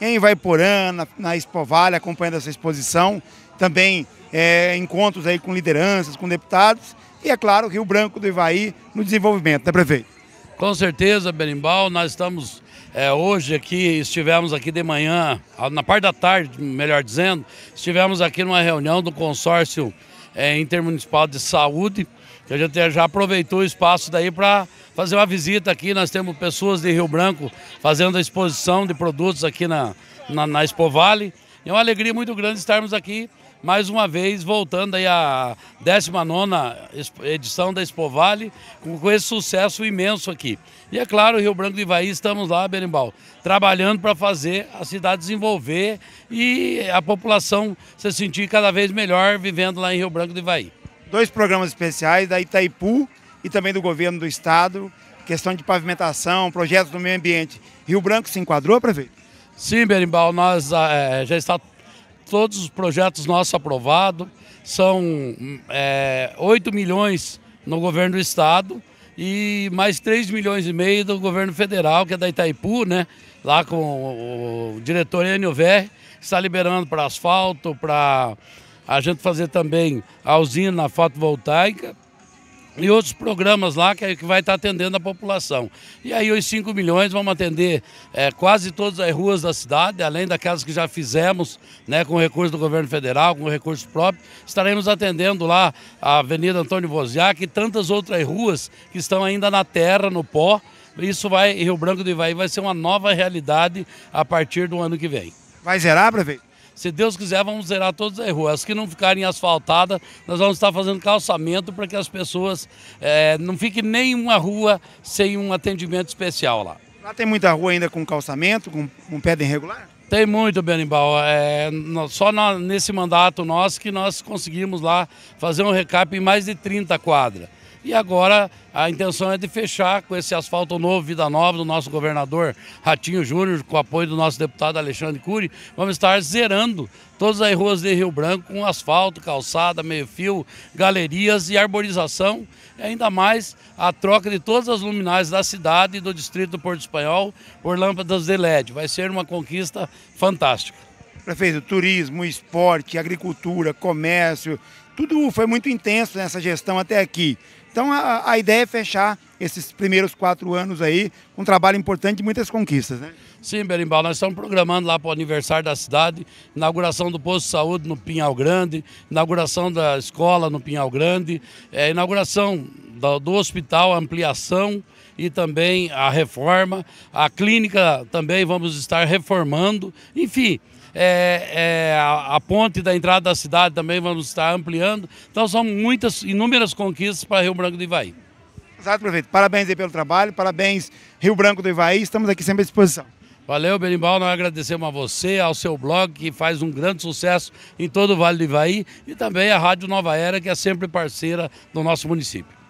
em Vaiporã, na, na Espovalha, acompanhando essa exposição. Também é, encontros aí com lideranças, com deputados. E, é claro, Rio Branco do Ivaí no desenvolvimento, né, prefeito? Com certeza, Berimbau, nós estamos é, hoje aqui, estivemos aqui de manhã, na parte da tarde, melhor dizendo, estivemos aqui numa reunião do consórcio é, intermunicipal de saúde, que a gente já aproveitou o espaço daí para fazer uma visita aqui. Nós temos pessoas de Rio Branco fazendo a exposição de produtos aqui na, na, na Expo Vale é uma alegria muito grande estarmos aqui mais uma vez voltando aí à 19 edição da Expo Vale, com esse sucesso imenso aqui. E é claro, Rio Branco do Ivaí, estamos lá, Berimbau, trabalhando para fazer a cidade desenvolver e a população se sentir cada vez melhor vivendo lá em Rio Branco do Ivaí. Dois programas especiais da Itaipu e também do governo do estado, questão de pavimentação, projetos do meio ambiente. Rio Branco se enquadrou, prefeito? Sim, Berimbau, nós ah, é, é, já está todos os projetos nossos aprovados, são é, 8 milhões no governo do estado e mais 3 milhões e meio do governo federal, que é da Itaipu, né? Lá com o, o diretor Enio Verre, está liberando para asfalto, para a gente fazer também a usina fotovoltaica e outros programas lá que, que vai estar atendendo a população. E aí os 5 milhões vamos atender é, quase todas as ruas da cidade, além daquelas que já fizemos né, com recursos do governo federal, com recursos próprios, estaremos atendendo lá a Avenida Antônio Voziac e tantas outras ruas que estão ainda na terra, no pó. Isso vai, Rio Branco do Ivaí vai ser uma nova realidade a partir do ano que vem. Vai zerar, prefeito? Se Deus quiser, vamos zerar todas as ruas. As que não ficarem asfaltadas, nós vamos estar fazendo calçamento para que as pessoas é, não fique nenhuma rua sem um atendimento especial lá. Lá tem muita rua ainda com calçamento, com, com pedra irregular? Tem muito, Benimbal. É, só nesse mandato nosso que nós conseguimos lá fazer um recap em mais de 30 quadras. E agora a intenção é de fechar com esse asfalto novo, Vida Nova, do nosso governador Ratinho Júnior, com o apoio do nosso deputado Alexandre Cury. Vamos estar zerando todas as ruas de Rio Branco com asfalto, calçada, meio-fio, galerias e arborização. E ainda mais a troca de todas as luminárias da cidade e do distrito do Porto Espanhol por lâmpadas de LED. Vai ser uma conquista fantástica. Prefeito, turismo, esporte, agricultura, comércio, tudo foi muito intenso nessa gestão até aqui. Então a, a ideia é fechar esses primeiros quatro anos aí, um trabalho importante e muitas conquistas, né? Sim, Berimbau, nós estamos programando lá para o aniversário da cidade, inauguração do posto de saúde no Pinhal Grande, inauguração da escola no Pinhal Grande, é, inauguração do, do hospital, ampliação e também a reforma, a clínica também vamos estar reformando, enfim é, é, a, a, ponte da entrada da cidade também vamos estar ampliando. Então são muitas, inúmeras conquistas para Rio Branco do Ivaí. Exato, prefeito. Parabéns pelo trabalho, parabéns Rio Branco do Ivaí, estamos aqui sempre à disposição. Valeu, Berimbau. Nós agradecemos a você, ao seu blog, que faz um grande sucesso em todo o Vale do Ivaí, e também a Rádio Nova Era, que é sempre parceira do nosso município.